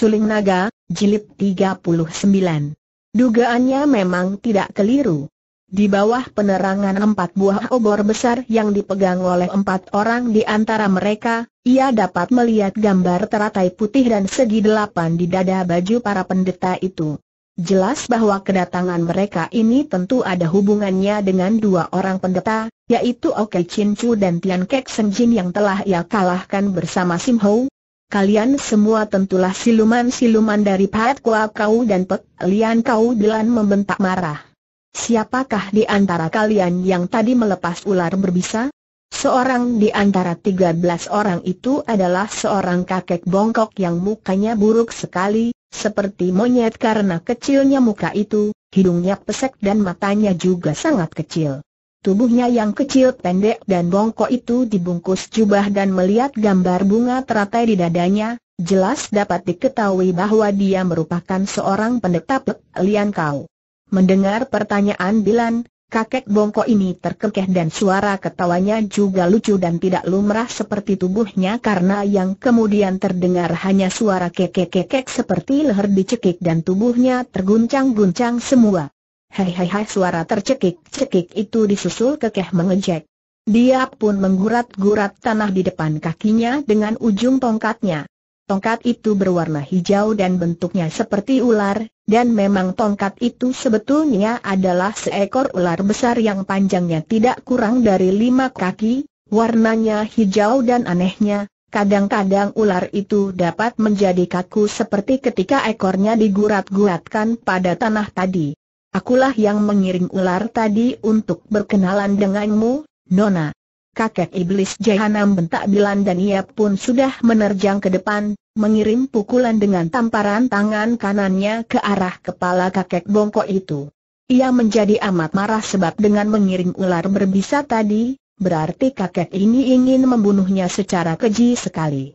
Suling Naga, Jilid 39. Dugaannya memang tidak keliru. Di bawah penerangan empat buah obor besar yang dipegang oleh empat orang di antara mereka, ia dapat melihat gambar teratai putih dan segi delapan di dada baju para pendeta itu. Jelas bahwa kedatangan mereka ini tentu ada hubungannya dengan dua orang pendeta, yaitu Oke Chin Chu dan Tian Kek Sen Jin yang telah ia kalahkan bersama Sim Ho, Kalian semua tentulah siluman-siluman dari Pat Kua Kau dan Pek Lian Kau Dilan membentak marah. Siapakah di antara kalian yang tadi melepas ular berbisa? Seorang di antara tiga belas orang itu adalah seorang kakek bongkok yang mukanya buruk sekali, seperti monyet karena kecilnya muka itu, hidungnya pesek dan matanya juga sangat kecil. Tubuhnya yang kecil pendek dan bongkok itu dibungkus jubah dan melihat gambar bunga teratai di dadanya, jelas dapat diketahui bahwa dia merupakan seorang pendeta Lian Kau. Mendengar pertanyaan Bilan, kakek bongkok ini terkekeh dan suara ketawanya juga lucu dan tidak lumrah seperti tubuhnya karena yang kemudian terdengar hanya suara kekek-kekek seperti leher dicekik dan tubuhnya terguncang-guncang semua. Hei hei hei, suara tercekik-cekik itu disusul kekeh mengejek. Dia pun menggurat-gurat tanah di depan kakinya dengan ujung tongkatnya. Tongkat itu berwarna hijau dan bentuknya seperti ular, dan memang tongkat itu sebetulnya adalah seekor ular besar yang panjangnya tidak kurang dari lima kaki, warnanya hijau dan anehnya, Kadang-kadang ular itu dapat menjadi kaku seperti ketika ekornya digurat-guratkan pada tanah tadi. Akulah yang mengiring ular tadi untuk berkenalan denganmu, Nona. Kakek iblis jahanam bentak Bilan dan ia pun sudah menerjang ke depan, mengirim pukulan dengan tamparan tangan kanannya ke arah kepala kakek bongkok itu. Ia menjadi amat marah sebab dengan mengiring ular berbisa tadi, berarti kakek ini ingin membunuhnya secara keji sekali.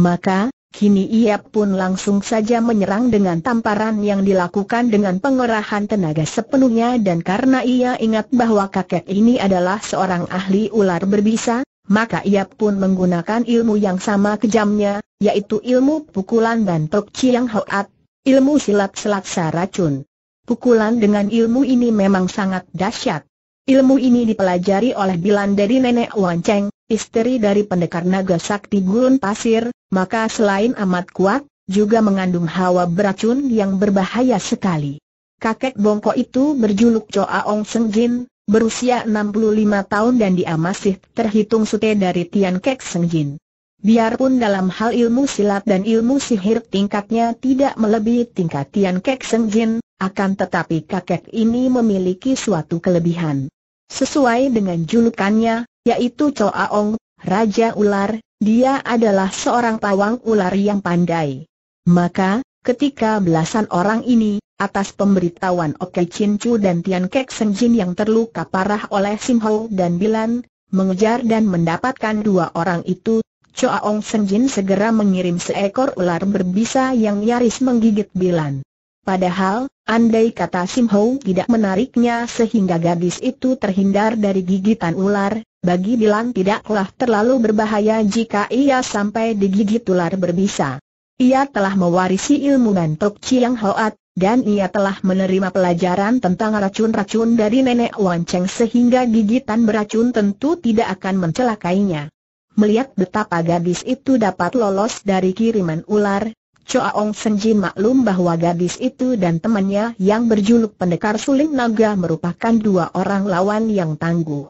Maka, Kini ia pun langsung saja menyerang dengan tamparan yang dilakukan dengan pengerahan tenaga sepenuhnya dan karena ia ingat bahwa kakek ini adalah seorang ahli ular berbisa, maka ia pun menggunakan ilmu yang sama kejamnya, yaitu ilmu pukulan dan tok yang Hoat, ilmu silat selaksa racun. Pukulan dengan ilmu ini memang sangat dahsyat. Ilmu ini dipelajari oleh Bilan dari nenek Wan Cheng, istri dari pendekar naga sakti gurun pasir, maka selain amat kuat, juga mengandung hawa beracun yang berbahaya sekali. Kakek bongkok itu berjuluk Choa Ong Seng Jin, berusia 65 tahun dan dia masih terhitung sute dari Tian Kek Seng Jin. Biarpun dalam hal ilmu silat dan ilmu sihir tingkatnya tidak melebihi tingkat Tian Kek Seng Jin, akan tetapi kakek ini memiliki suatu kelebihan. Sesuai dengan julukannya, yaitu Choaong, Raja Ular, dia adalah seorang pawang ular yang pandai. Maka, ketika belasan orang ini, atas pemberitahuan Oke Chin Chu dan Tian Kek Senjin Jin yang terluka parah oleh Sim Ho dan Bilan, mengejar dan mendapatkan dua orang itu, Choa Ong Senjin segera mengirim seekor ular berbisa yang nyaris menggigit Bilan. Padahal, andai kata Sim Ho tidak menariknya sehingga gadis itu terhindar dari gigitan ular, bagi bilang tidaklah terlalu berbahaya jika ia sampai digigit ular berbisa. Ia telah mewarisi ilmu bantok Chiang Hoat, dan ia telah menerima pelajaran tentang racun-racun dari nenek Wan Cheng sehingga gigitan beracun tentu tidak akan mencelakainya. Melihat betapa gadis itu dapat lolos dari kiriman ular, Ong Senji maklum bahwa gadis itu dan temannya yang berjuluk pendekar suling naga merupakan dua orang lawan yang tangguh.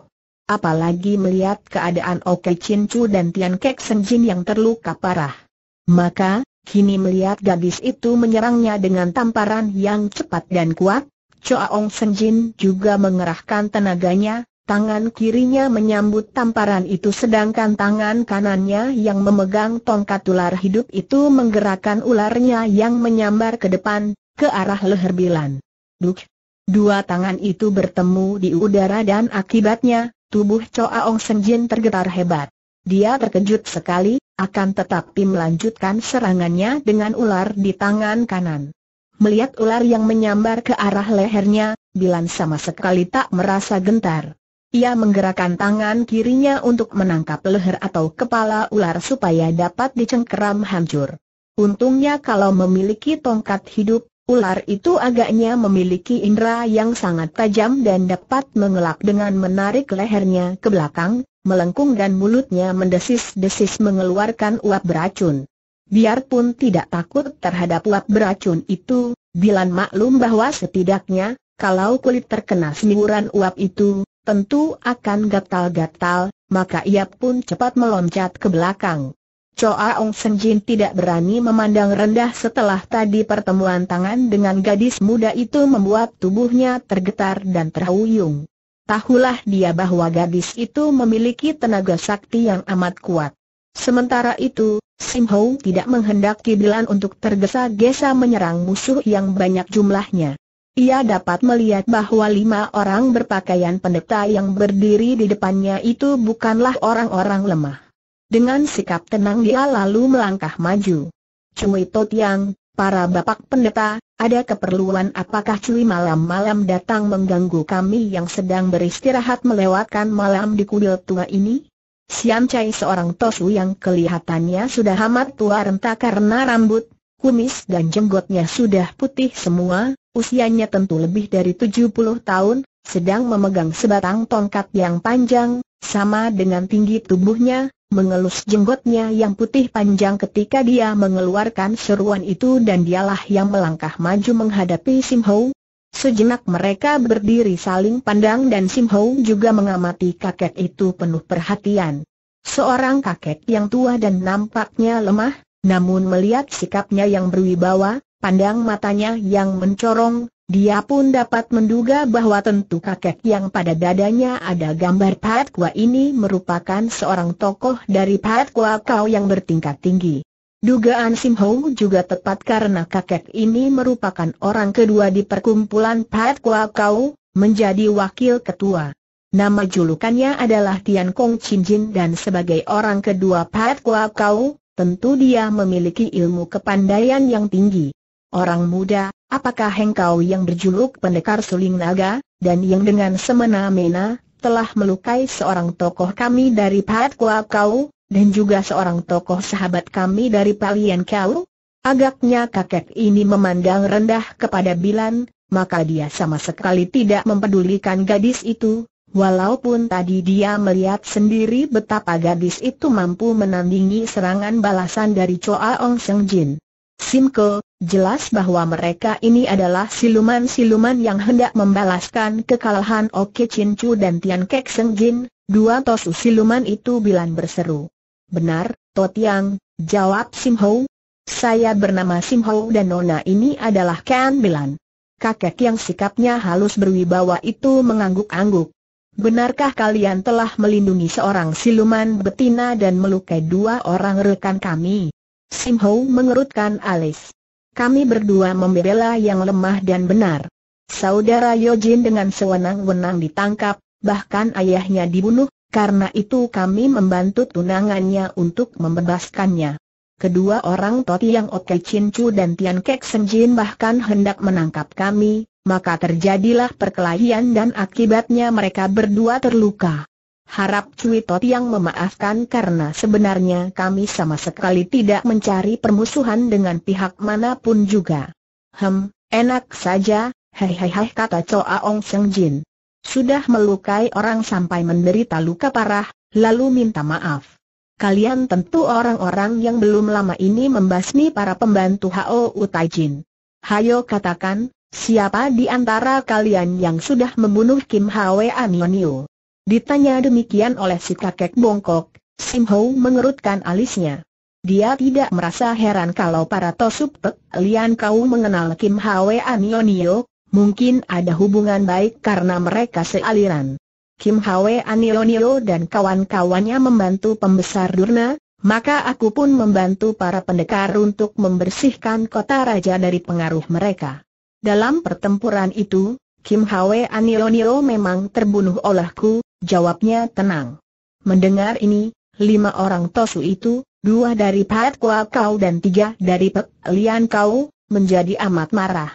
Apalagi melihat keadaan Oke Chin Chu dan Tian Kek Senjin yang terluka parah. Maka, kini melihat gadis itu menyerangnya dengan tamparan yang cepat dan kuat, Sen Senjin juga mengerahkan tenaganya, Tangan kirinya menyambut tamparan itu sedangkan tangan kanannya yang memegang tongkat ular hidup itu menggerakkan ularnya yang menyambar ke depan, ke arah leher Bilan. Duk! Dua tangan itu bertemu di udara dan akibatnya, tubuh Choa Ong Senjin tergetar hebat. Dia terkejut sekali, akan tetapi melanjutkan serangannya dengan ular di tangan kanan. Melihat ular yang menyambar ke arah lehernya, Bilan sama sekali tak merasa gentar. Ia menggerakkan tangan kirinya untuk menangkap leher atau kepala ular supaya dapat dicengkeram hancur. Untungnya kalau memiliki tongkat hidup, ular itu agaknya memiliki indera yang sangat tajam dan dapat mengelak dengan menarik lehernya ke belakang, melengkung dan mulutnya mendesis-desis mengeluarkan uap beracun. Biarpun tidak takut terhadap uap beracun itu, Bilan maklum bahwa setidaknya, kalau kulit terkena semburan uap itu, tentu akan gatal-gatal, maka ia pun cepat meloncat ke belakang. Choa Ong Senjin tidak berani memandang rendah setelah tadi pertemuan tangan dengan gadis muda itu membuat tubuhnya tergetar dan terhuyung. Tahulah dia bahwa gadis itu memiliki tenaga sakti yang amat kuat. Sementara itu, Sim Ho tidak menghendaki Bilan untuk tergesa-gesa menyerang musuh yang banyak jumlahnya. Ia dapat melihat bahwa lima orang berpakaian pendeta yang berdiri di depannya itu bukanlah orang-orang lemah. Dengan sikap tenang dia lalu melangkah maju. Cui Totiang, para bapak pendeta, ada keperluan apakah Cui malam-malam datang mengganggu kami yang sedang beristirahat melewatkan malam di kuil tua ini? Siam Chai seorang tosu yang kelihatannya sudah amat tua renta karena rambut kumis dan jenggotnya sudah putih semua, usianya tentu lebih dari 70 tahun, sedang memegang sebatang tongkat yang panjang, sama dengan tinggi tubuhnya, mengelus jenggotnya yang putih panjang ketika dia mengeluarkan seruan itu dan dialah yang melangkah maju menghadapi Sim Ho. Sejenak mereka berdiri saling pandang dan Sim Ho juga mengamati kakek itu penuh perhatian. Seorang kakek yang tua dan nampaknya lemah, namun melihat sikapnya yang berwibawa, pandang matanya yang mencorong, dia pun dapat menduga bahwa tentu kakek yang pada dadanya ada gambar Pat Kua ini merupakan seorang tokoh dari Pat Kua Kau yang bertingkat tinggi. Dugaan Sim Ho juga tepat karena kakek ini merupakan orang kedua di perkumpulan Pat Kua Kau, menjadi wakil ketua. Nama julukannya adalah Tian Kong Chin Jin dan sebagai orang kedua Pat Kua Kau, tentu dia memiliki ilmu kepandaian yang tinggi. Orang muda, apakah engkau yang berjuluk pendekar suling naga, dan yang dengan semena-mena, telah melukai seorang tokoh kami dari Pahat Kua Kau, dan juga seorang tokoh sahabat kami dari Palian Kau? Agaknya kakek ini memandang rendah kepada Bilan, maka dia sama sekali tidak mempedulikan gadis itu, Walaupun tadi dia melihat sendiri betapa gadis itu mampu menandingi serangan balasan dari Choa Ong Seng Jin. Simko, jelas bahwa mereka ini adalah siluman-siluman yang hendak membalaskan kekalahan Oke Chin Chu dan Tian Kek Seng Jin, dua tosu siluman itu bilang berseru. Benar, To Tiang, jawab Sim Ho. Saya bernama Sim Ho dan Nona ini adalah Ken Bilan. Kakek yang sikapnya halus berwibawa itu mengangguk-angguk. Benarkah kalian telah melindungi seorang siluman betina dan melukai dua orang rekan kami? Sim Ho mengerutkan alis. Kami berdua membela yang lemah dan benar. Saudara Yojin dengan sewenang-wenang ditangkap, bahkan ayahnya dibunuh, karena itu kami membantu tunangannya untuk membebaskannya. Kedua orang Toti yang Oke Chin Chu dan Tian Kek Senjin bahkan hendak menangkap kami, maka terjadilah perkelahian dan akibatnya mereka berdua terluka. Harap Cui Tot yang memaafkan karena sebenarnya kami sama sekali tidak mencari permusuhan dengan pihak manapun juga. Hem, enak saja, hei hei hei kata Choa Ong Seng Jin. Sudah melukai orang sampai menderita luka parah, lalu minta maaf. Kalian tentu orang-orang yang belum lama ini membasmi para pembantu Hao Utai Jin. Hayo katakan, Siapa di antara kalian yang sudah membunuh Kim Hwe Anionio? Ditanya demikian oleh si kakek bongkok, Sim Ho mengerutkan alisnya. Dia tidak merasa heran kalau para Tosup Pek Lian Kau mengenal Kim Hwe Anionio, mungkin ada hubungan baik karena mereka sealiran. Kim Hwe Anionio dan kawan-kawannya membantu pembesar Durna, maka aku pun membantu para pendekar untuk membersihkan kota raja dari pengaruh mereka. Dalam pertempuran itu, Kim Hwe Anionio memang terbunuh olehku, jawabnya tenang. Mendengar ini, lima orang tosu itu, dua dari Pat Kua Kau dan tiga dari Pek Lian Kau, menjadi amat marah.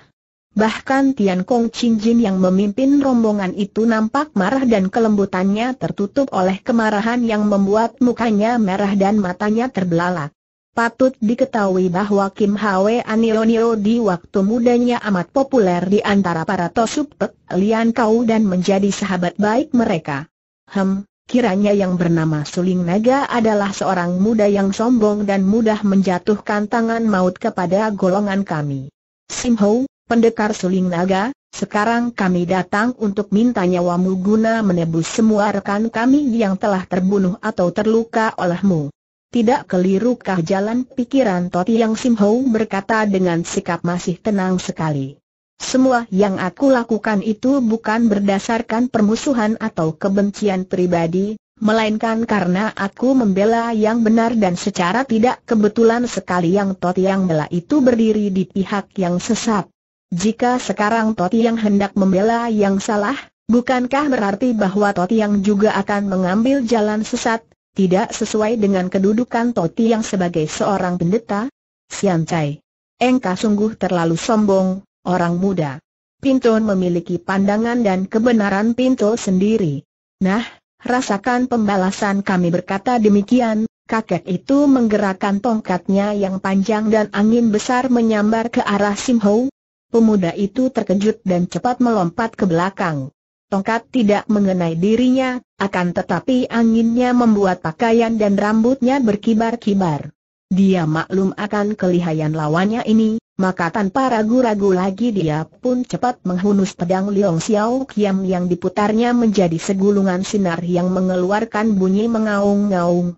Bahkan Tian Kong Ching Jin yang memimpin rombongan itu nampak marah dan kelembutannya tertutup oleh kemarahan yang membuat mukanya merah dan matanya terbelalak. Patut diketahui bahwa Kim Hwe Anionio di waktu mudanya amat populer di antara para Tosupek, Lian Kau dan menjadi sahabat baik mereka. Hem, kiranya yang bernama Suling Naga adalah seorang muda yang sombong dan mudah menjatuhkan tangan maut kepada golongan kami. Sim Ho, pendekar Suling Naga, sekarang kami datang untuk minta nyawamu guna menebus semua rekan kami yang telah terbunuh atau terluka olehmu. Tidak kelirukah jalan pikiran Toti Yang Hou berkata dengan sikap masih tenang sekali. Semua yang aku lakukan itu bukan berdasarkan permusuhan atau kebencian pribadi, melainkan karena aku membela yang benar dan secara tidak kebetulan sekali yang Toti yang bela itu berdiri di pihak yang sesat. Jika sekarang Toti yang hendak membela yang salah, bukankah berarti bahwa Toti yang juga akan mengambil jalan sesat, tidak sesuai dengan kedudukan Toti yang sebagai seorang pendeta? Sian Cai, Engkau sungguh terlalu sombong, orang muda. Pinto memiliki pandangan dan kebenaran Pinto sendiri. Nah, rasakan pembalasan kami berkata demikian, kakek itu menggerakkan tongkatnya yang panjang dan angin besar menyambar ke arah Sim Pemuda itu terkejut dan cepat melompat ke belakang tongkat tidak mengenai dirinya, akan tetapi anginnya membuat pakaian dan rambutnya berkibar-kibar. Dia maklum akan kelihayan lawannya ini, maka tanpa ragu-ragu lagi dia pun cepat menghunus pedang Liong Xiao Kiam yang diputarnya menjadi segulungan sinar yang mengeluarkan bunyi mengaung-ngaung.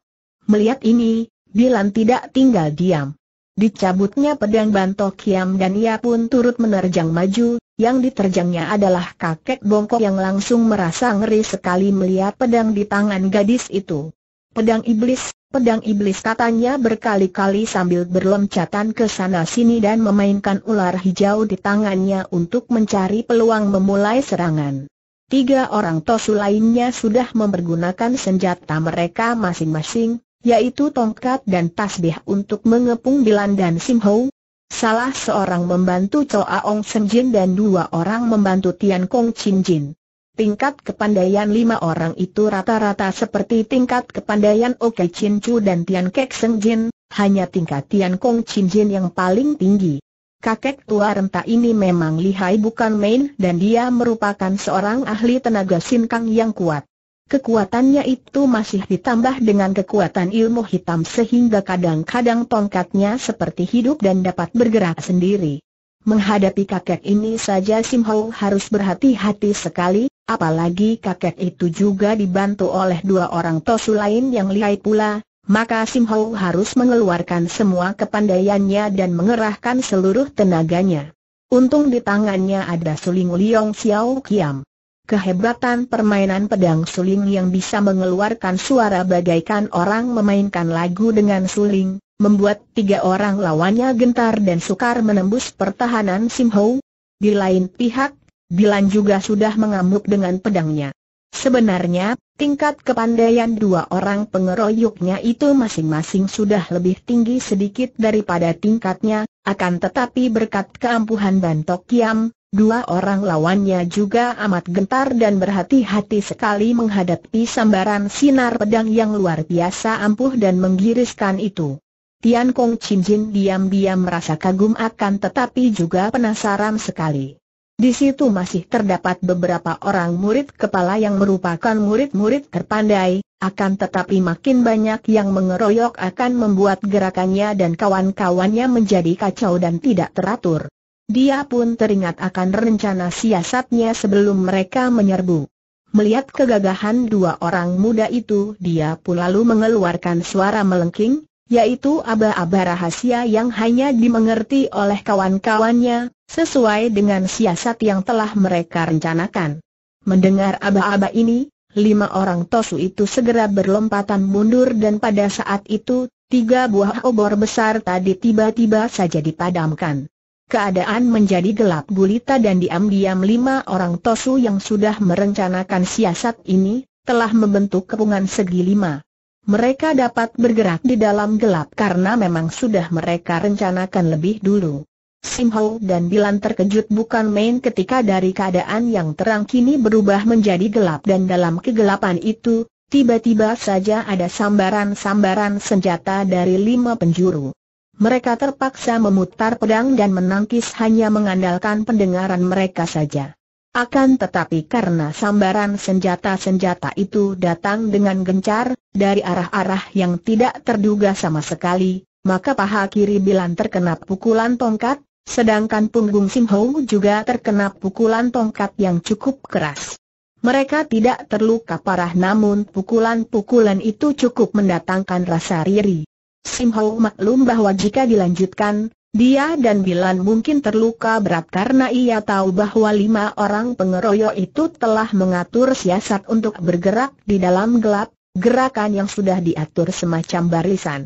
Melihat ini, Bilan tidak tinggal diam. Dicabutnya pedang Bantok Kiam dan ia pun turut menerjang maju, yang diterjangnya adalah kakek bongkok yang langsung merasa ngeri sekali melihat pedang di tangan gadis itu. Pedang iblis, pedang iblis katanya berkali-kali sambil berloncatan ke sana sini dan memainkan ular hijau di tangannya untuk mencari peluang memulai serangan. Tiga orang tosu lainnya sudah mempergunakan senjata mereka masing-masing, yaitu tongkat dan tasbih untuk mengepung Bilan dan Simho, Salah seorang membantu Choa Ong Sen dan dua orang membantu Tian Kong Chin Jin. Tingkat kepandaian lima orang itu rata-rata seperti tingkat kepandaian Oke Chin Chu dan Tian Kek Seng Jin, hanya tingkat Tian Kong Chin Jin yang paling tinggi. Kakek tua renta ini memang lihai bukan main dan dia merupakan seorang ahli tenaga sinkang yang kuat. Kekuatannya itu masih ditambah dengan kekuatan ilmu hitam sehingga kadang-kadang tongkatnya seperti hidup dan dapat bergerak sendiri. Menghadapi kakek ini saja Sim Ho harus berhati-hati sekali, apalagi kakek itu juga dibantu oleh dua orang tosu lain yang lihai pula, maka Sim Ho harus mengeluarkan semua kepandaiannya dan mengerahkan seluruh tenaganya. Untung di tangannya ada suling Liong Xiao Kiam. Kehebatan permainan pedang suling yang bisa mengeluarkan suara bagaikan orang memainkan lagu dengan suling, membuat tiga orang lawannya gentar dan sukar menembus pertahanan Sim Ho. Di lain pihak, Bilan juga sudah mengamuk dengan pedangnya. Sebenarnya, tingkat kepandaian dua orang pengeroyoknya itu masing-masing sudah lebih tinggi sedikit daripada tingkatnya, akan tetapi berkat keampuhan Bantok Kiam, Dua orang lawannya juga amat gentar dan berhati-hati sekali menghadapi sambaran sinar pedang yang luar biasa ampuh dan menggiriskan itu. Tian Kong Chin Jin diam-diam merasa kagum akan tetapi juga penasaran sekali. Di situ masih terdapat beberapa orang murid kepala yang merupakan murid-murid terpandai, akan tetapi makin banyak yang mengeroyok akan membuat gerakannya dan kawan-kawannya menjadi kacau dan tidak teratur. Dia pun teringat akan rencana siasatnya sebelum mereka menyerbu. Melihat kegagahan dua orang muda itu dia pun lalu mengeluarkan suara melengking, yaitu aba-aba rahasia yang hanya dimengerti oleh kawan-kawannya, sesuai dengan siasat yang telah mereka rencanakan. Mendengar aba-aba ini, lima orang tosu itu segera berlompatan mundur dan pada saat itu, tiga buah obor besar tadi tiba-tiba saja dipadamkan. Keadaan menjadi gelap gulita dan diam-diam lima orang Tosu yang sudah merencanakan siasat ini, telah membentuk kepungan segi lima. Mereka dapat bergerak di dalam gelap karena memang sudah mereka rencanakan lebih dulu. Sim dan Bilan terkejut bukan main ketika dari keadaan yang terang kini berubah menjadi gelap dan dalam kegelapan itu, tiba-tiba saja ada sambaran-sambaran senjata dari lima penjuru mereka terpaksa memutar pedang dan menangkis hanya mengandalkan pendengaran mereka saja. Akan tetapi karena sambaran senjata-senjata itu datang dengan gencar, dari arah-arah yang tidak terduga sama sekali, maka paha kiri Bilan terkena pukulan tongkat, sedangkan punggung Sim juga terkena pukulan tongkat yang cukup keras. Mereka tidak terluka parah namun pukulan-pukulan itu cukup mendatangkan rasa riri. Sim maklum bahwa jika dilanjutkan, dia dan Bilan mungkin terluka berat karena ia tahu bahwa lima orang pengeroyok itu telah mengatur siasat untuk bergerak di dalam gelap, gerakan yang sudah diatur semacam barisan.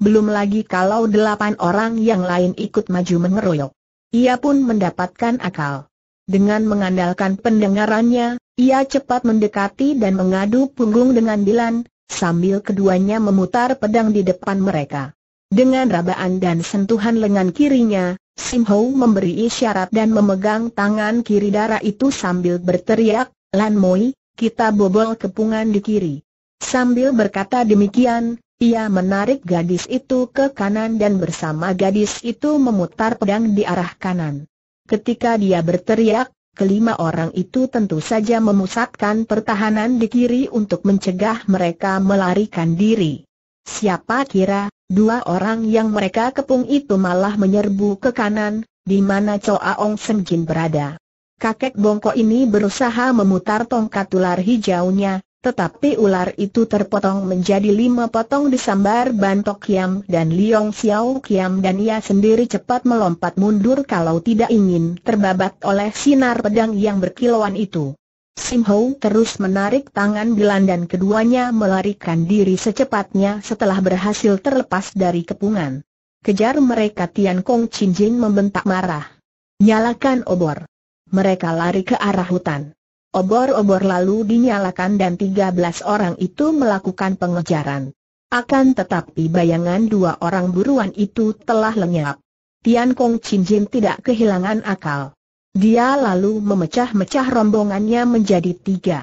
Belum lagi kalau delapan orang yang lain ikut maju mengeroyok. Ia pun mendapatkan akal. Dengan mengandalkan pendengarannya, ia cepat mendekati dan mengadu punggung dengan Bilan sambil keduanya memutar pedang di depan mereka. Dengan rabaan dan sentuhan lengan kirinya, Sim Ho memberi isyarat dan memegang tangan kiri darah itu sambil berteriak, Lan Moi, kita bobol kepungan di kiri. Sambil berkata demikian, ia menarik gadis itu ke kanan dan bersama gadis itu memutar pedang di arah kanan. Ketika dia berteriak, Kelima orang itu tentu saja memusatkan pertahanan di kiri untuk mencegah mereka melarikan diri. Siapa kira, dua orang yang mereka kepung itu malah menyerbu ke kanan, di mana Choa Ong Jin berada. Kakek bongkok ini berusaha memutar tongkat ular hijaunya, tetapi ular itu terpotong menjadi lima potong disambar Bantok Kiam dan Liong Xiao Kiam dan ia sendiri cepat melompat mundur kalau tidak ingin terbabat oleh sinar pedang yang berkilauan itu. Sim Ho terus menarik tangan Bilan dan keduanya melarikan diri secepatnya setelah berhasil terlepas dari kepungan. Kejar mereka Tian Kong Chin Jin membentak marah. Nyalakan obor. Mereka lari ke arah hutan obor-obor lalu dinyalakan dan 13 orang itu melakukan pengejaran. Akan tetapi bayangan dua orang buruan itu telah lenyap. Tian Kong Chin Jin tidak kehilangan akal. Dia lalu memecah-mecah rombongannya menjadi tiga.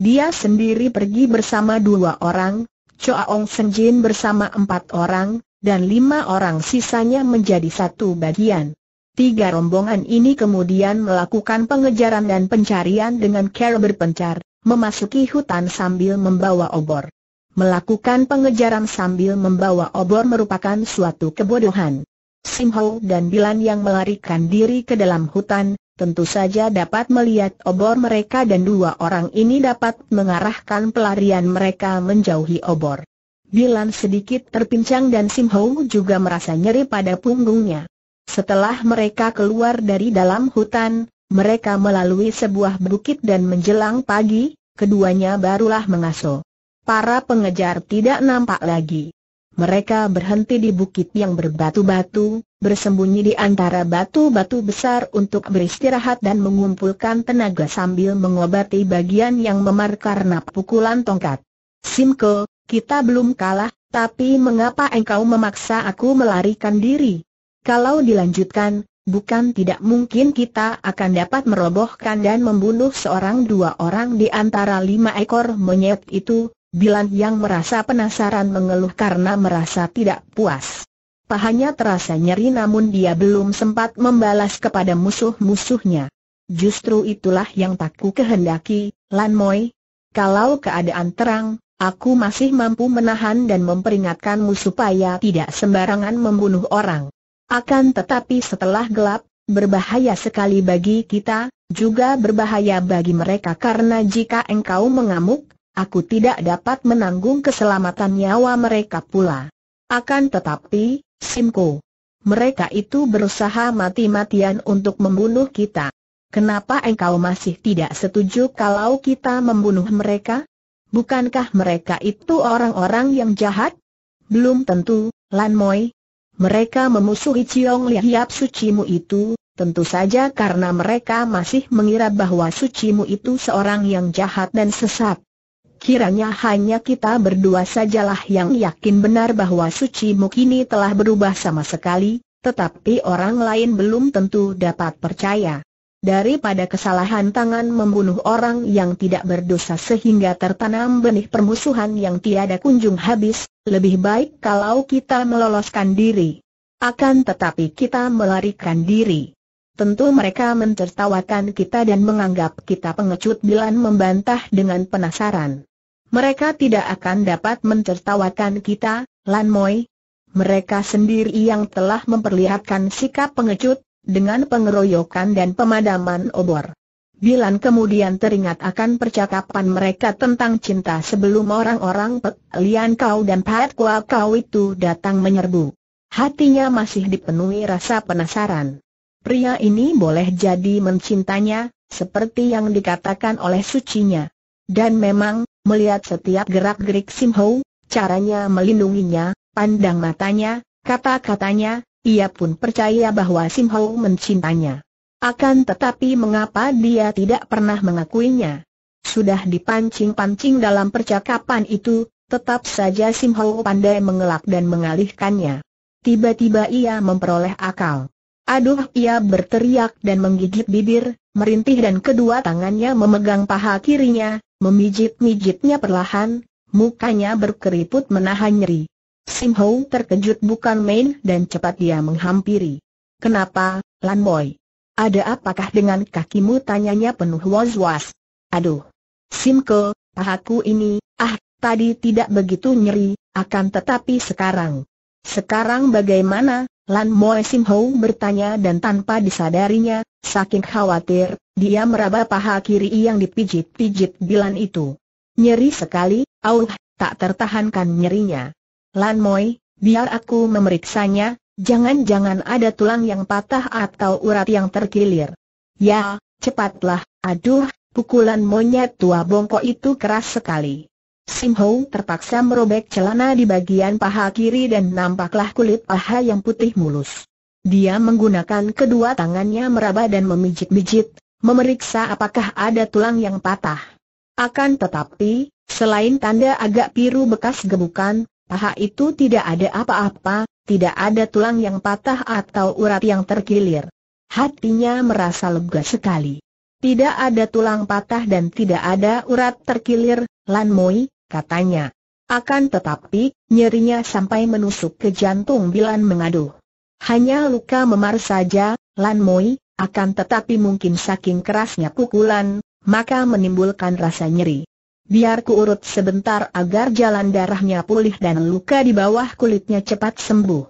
Dia sendiri pergi bersama dua orang, Choa Ong Jin bersama empat orang, dan lima orang sisanya menjadi satu bagian. Tiga rombongan ini kemudian melakukan pengejaran dan pencarian dengan cara berpencar, memasuki hutan sambil membawa obor. Melakukan pengejaran sambil membawa obor merupakan suatu kebodohan. Simho dan Bilan yang melarikan diri ke dalam hutan, tentu saja dapat melihat obor mereka dan dua orang ini dapat mengarahkan pelarian mereka menjauhi obor. Bilan sedikit terpincang dan Simho juga merasa nyeri pada punggungnya. Setelah mereka keluar dari dalam hutan, mereka melalui sebuah bukit dan menjelang pagi, keduanya barulah mengaso. Para pengejar tidak nampak lagi. Mereka berhenti di bukit yang berbatu-batu, bersembunyi di antara batu-batu besar untuk beristirahat dan mengumpulkan tenaga sambil mengobati bagian yang memar karena pukulan tongkat. Simko, kita belum kalah, tapi mengapa engkau memaksa aku melarikan diri? Kalau dilanjutkan, bukan tidak mungkin kita akan dapat merobohkan dan membunuh seorang dua orang di antara lima ekor monyet itu, Bilan yang merasa penasaran mengeluh karena merasa tidak puas. Pahanya terasa nyeri namun dia belum sempat membalas kepada musuh-musuhnya. Justru itulah yang tak ku kehendaki, Lan Moi. Kalau keadaan terang, aku masih mampu menahan dan memperingatkanmu supaya tidak sembarangan membunuh orang. Akan tetapi setelah gelap, berbahaya sekali bagi kita, juga berbahaya bagi mereka karena jika engkau mengamuk, aku tidak dapat menanggung keselamatan nyawa mereka pula. Akan tetapi, Simko, mereka itu berusaha mati-matian untuk membunuh kita. Kenapa engkau masih tidak setuju kalau kita membunuh mereka? Bukankah mereka itu orang-orang yang jahat? Belum tentu, Lan Moi, mereka memusuhi Ciong Lihiap Sucimu itu, tentu saja karena mereka masih mengira bahwa Sucimu itu seorang yang jahat dan sesat. Kiranya hanya kita berdua sajalah yang yakin benar bahwa Sucimu kini telah berubah sama sekali, tetapi orang lain belum tentu dapat percaya daripada kesalahan tangan membunuh orang yang tidak berdosa sehingga tertanam benih permusuhan yang tiada kunjung habis, lebih baik kalau kita meloloskan diri. Akan tetapi kita melarikan diri. Tentu mereka mencertawakan kita dan menganggap kita pengecut Bilan membantah dengan penasaran. Mereka tidak akan dapat mencertawakan kita, Lan Moi. Mereka sendiri yang telah memperlihatkan sikap pengecut, dengan pengeroyokan dan pemadaman obor. Bilan kemudian teringat akan percakapan mereka tentang cinta sebelum orang-orang pelian Lian Kau dan Pat Kua Kau itu datang menyerbu. Hatinya masih dipenuhi rasa penasaran. Pria ini boleh jadi mencintanya, seperti yang dikatakan oleh sucinya. Dan memang, melihat setiap gerak-gerik Sim Ho, caranya melindunginya, pandang matanya, kata-katanya, ia pun percaya bahwa Sim Ho mencintanya. Akan tetapi mengapa dia tidak pernah mengakuinya? Sudah dipancing-pancing dalam percakapan itu, tetap saja Sim Ho pandai mengelak dan mengalihkannya. Tiba-tiba ia memperoleh akal. Aduh, ia berteriak dan menggigit bibir, merintih dan kedua tangannya memegang paha kirinya, memijit-mijitnya perlahan, mukanya berkeriput menahan nyeri. Sim Ho terkejut bukan main dan cepat dia menghampiri. Kenapa, Lan Boy? Ada apakah dengan kakimu tanyanya penuh was-was? Aduh! Sim Simko, pahaku ini, ah, tadi tidak begitu nyeri, akan tetapi sekarang. Sekarang bagaimana? Lan Moe Sim Ho bertanya dan tanpa disadarinya, saking khawatir, dia meraba paha kiri yang dipijit-pijit bilan itu. Nyeri sekali, auh, tak tertahankan nyerinya. Lan Moi, biar aku memeriksanya, jangan-jangan ada tulang yang patah atau urat yang terkilir. Ya, cepatlah, aduh, pukulan monyet tua bongkok itu keras sekali. Sim Ho terpaksa merobek celana di bagian paha kiri dan nampaklah kulit paha yang putih mulus. Dia menggunakan kedua tangannya meraba dan memijit-mijit, memeriksa apakah ada tulang yang patah. Akan tetapi, selain tanda agak biru bekas gebukan, Paha itu tidak ada apa-apa, tidak ada tulang yang patah atau urat yang terkilir. Hatinya merasa lega sekali. Tidak ada tulang patah dan tidak ada urat terkilir, Lan Moi, katanya. Akan tetapi, nyerinya sampai menusuk ke jantung Bilan mengaduh. Hanya luka memar saja, Lan Moi, akan tetapi mungkin saking kerasnya pukulan, maka menimbulkan rasa nyeri. Biar urut sebentar agar jalan darahnya pulih dan luka di bawah kulitnya cepat sembuh.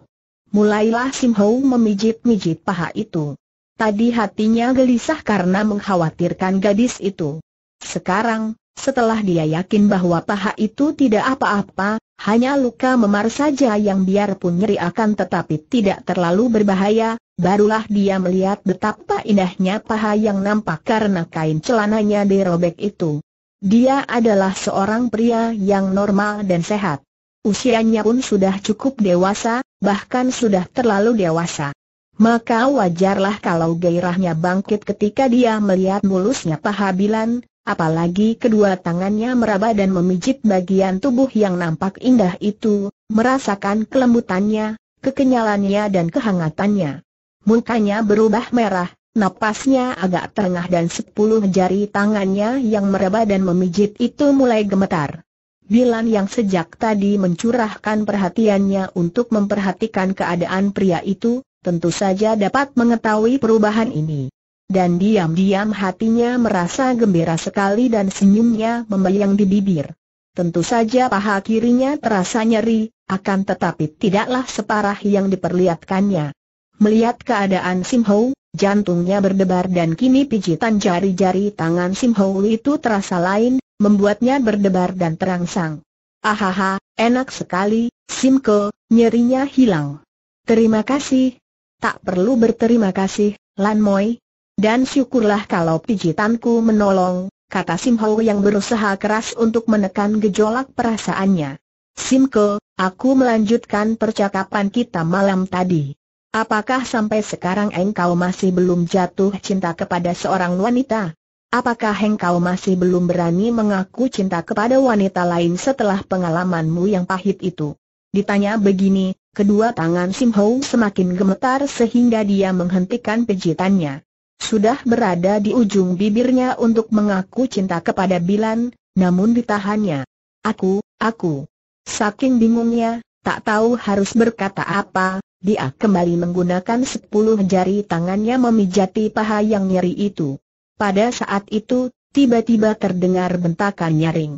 Mulailah Sim Ho memijit-mijit paha itu. Tadi hatinya gelisah karena mengkhawatirkan gadis itu. Sekarang, setelah dia yakin bahwa paha itu tidak apa-apa, hanya luka memar saja yang biarpun nyeri akan tetapi tidak terlalu berbahaya, barulah dia melihat betapa indahnya paha yang nampak karena kain celananya dirobek itu. Dia adalah seorang pria yang normal dan sehat. Usianya pun sudah cukup dewasa, bahkan sudah terlalu dewasa. Maka wajarlah kalau gairahnya bangkit ketika dia melihat mulusnya pahabilan, apalagi kedua tangannya meraba dan memijit bagian tubuh yang nampak indah itu, merasakan kelembutannya, kekenyalannya dan kehangatannya. Mukanya berubah merah, Napasnya agak tengah dan sepuluh jari tangannya yang meraba dan memijit itu mulai gemetar. Bilan yang sejak tadi mencurahkan perhatiannya untuk memperhatikan keadaan pria itu, tentu saja dapat mengetahui perubahan ini. Dan diam-diam hatinya merasa gembira sekali dan senyumnya membayang di bibir. Tentu saja paha kirinya terasa nyeri, akan tetapi tidaklah separah yang diperlihatkannya. Melihat keadaan Sim Ho, jantungnya berdebar dan kini pijitan jari-jari tangan Sim Ho itu terasa lain, membuatnya berdebar dan terangsang. Ahaha, enak sekali, Sim Ko, nyerinya hilang. Terima kasih. Tak perlu berterima kasih, Lan Moi. Dan syukurlah kalau pijitanku menolong, kata Sim Ho yang berusaha keras untuk menekan gejolak perasaannya. Sim Ko, aku melanjutkan percakapan kita malam tadi. Apakah sampai sekarang engkau masih belum jatuh cinta kepada seorang wanita? Apakah engkau masih belum berani mengaku cinta kepada wanita lain setelah pengalamanmu yang pahit itu? Ditanya begini, kedua tangan Sim Ho semakin gemetar sehingga dia menghentikan pijitannya. Sudah berada di ujung bibirnya untuk mengaku cinta kepada Bilan, namun ditahannya. Aku, aku. Saking bingungnya, tak tahu harus berkata apa, dia kembali menggunakan sepuluh jari tangannya memijati paha yang nyeri itu. Pada saat itu, tiba-tiba terdengar bentakan nyaring.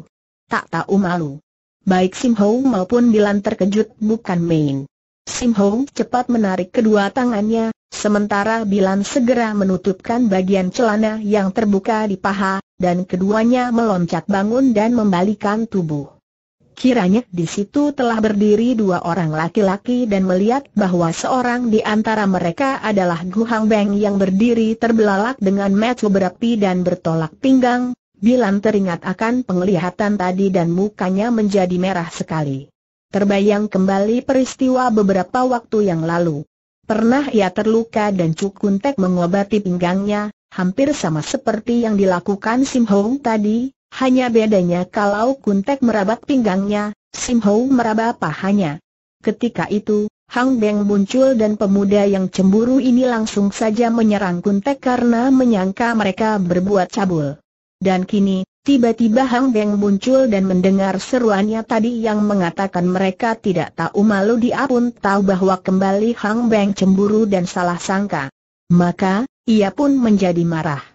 Tak tahu malu. Baik Sim Ho maupun Dilan terkejut bukan main. Sim Ho cepat menarik kedua tangannya, sementara Bilan segera menutupkan bagian celana yang terbuka di paha, dan keduanya meloncat bangun dan membalikan tubuh. Kiranya di situ telah berdiri dua orang laki-laki dan melihat bahwa seorang di antara mereka adalah Gu Hang Beng yang berdiri terbelalak dengan mata berapi dan bertolak pinggang, Bilang teringat akan penglihatan tadi dan mukanya menjadi merah sekali. Terbayang kembali peristiwa beberapa waktu yang lalu. Pernah ia terluka dan Cukuntek mengobati pinggangnya, hampir sama seperti yang dilakukan Sim Hong tadi, hanya bedanya kalau Kuntek merabat pinggangnya, Sim Hou meraba pahanya. Ketika itu, Hang Beng muncul dan pemuda yang cemburu ini langsung saja menyerang Kuntek karena menyangka mereka berbuat cabul. Dan kini, tiba-tiba Hang Beng muncul dan mendengar seruannya tadi yang mengatakan mereka tidak tahu malu dia pun tahu bahwa kembali Hang Beng cemburu dan salah sangka. Maka, ia pun menjadi marah.